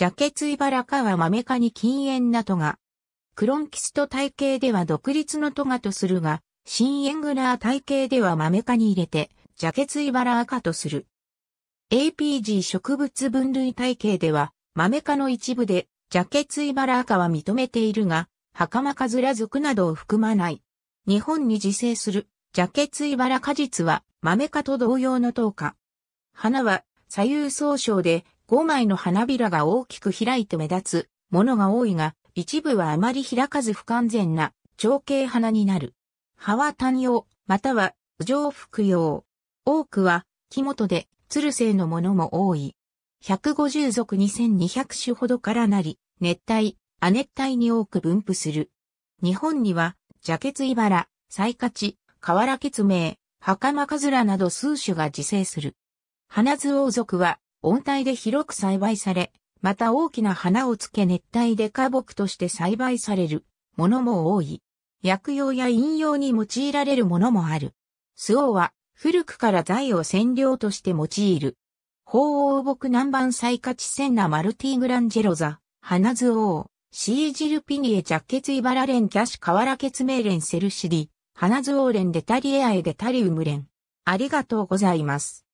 ジャケツイバラ科はマメ科に禁煙なトガ。クロンキスト体系では独立のトガとするが、シンエングラー体系ではマメ科に入れて、ジャケツイバラ赤とする。APG 植物分類体系では、マメ科の一部で、ジャケツイバラ赤は認めているが、袴カズラ族などを含まない。日本に自生する、ジャケツイバラ果実は、マメ科と同様の等価。花は、左右総称で、5枚の花びらが大きく開いて目立つものが多いが、一部はあまり開かず不完全な長径花になる。葉は単葉、または上服用。多くは木元で鶴生のものも多い。150属2200種ほどからなり、熱帯、亜熱帯に多く分布する。日本には、ジャケツイバラ、サイカチ、カワラケツメイ、袴カズラなど数種が自生する。花ズオウは、温帯で広く栽培され、また大きな花をつけ熱帯で花木として栽培されるものも多い。薬用や飲用に用いられるものもある。周王は古くから材を染料として用いる。鳳凰木南蛮最価値セなマルティグランジェロザ、花図王、シージルピニエジャケツイバラレンキャシカワラケツメーレンセルシディ、花図王レンデタリエアエデタリウムレン。ありがとうございます。